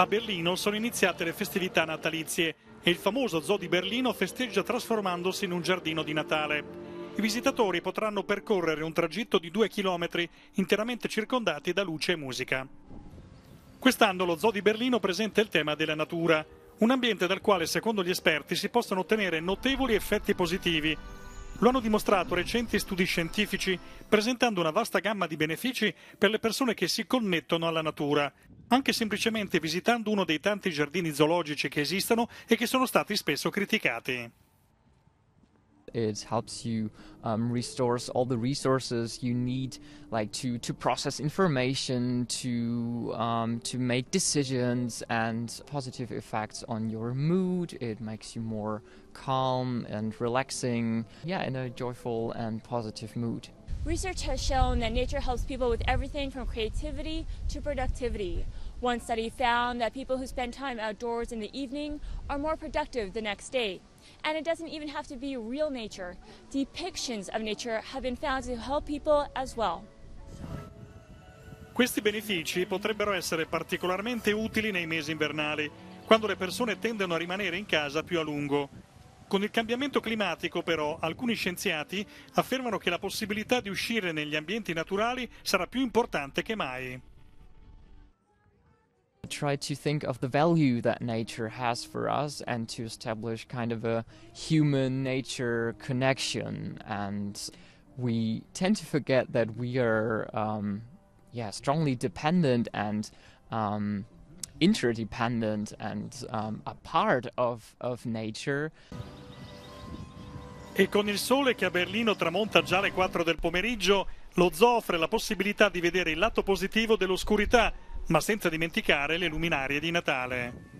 a Berlino sono iniziate le festività natalizie e il famoso zoo di Berlino festeggia trasformandosi in un giardino di Natale. I visitatori potranno percorrere un tragitto di due chilometri interamente circondati da luce e musica. Quest'anno lo zoo di Berlino presenta il tema della natura, un ambiente dal quale secondo gli esperti si possono ottenere notevoli effetti positivi. Lo hanno dimostrato recenti studi scientifici presentando una vasta gamma di benefici per le persone che si connettono alla natura, anche semplicemente visitando uno dei tanti giardini zoologici che esistono e che sono stati spesso criticati. it helps you um, restores all the resources you need like to to process information to um, to make decisions and positive effects on your mood it makes you more calm and relaxing yeah in a joyful and positive mood Research has shown that nature helps people with everything from creativity to productivity. One study found that people who spend time outdoors in the evening are more productive the next day. And it doesn't even have to be real nature. Depictions of nature have been found to help people as well. Questi benefici potrebbero essere particolarmente utili nei mesi invernali, quando le persone tendono a rimanere in casa più a lungo Con il cambiamento climatico però alcuni scienziati affermano che la possibilità di uscire negli ambienti naturali sarà più importante che mai. try to think of the value that nature has for us and to establish kind of a human nature connection. And we tend to forget that we are, um, yeah, strongly dependent and um, interdependent and um, a part of, of nature. E con il sole che a Berlino tramonta già alle 4 del pomeriggio, lo zoo offre la possibilità di vedere il lato positivo dell'oscurità, ma senza dimenticare le luminarie di Natale.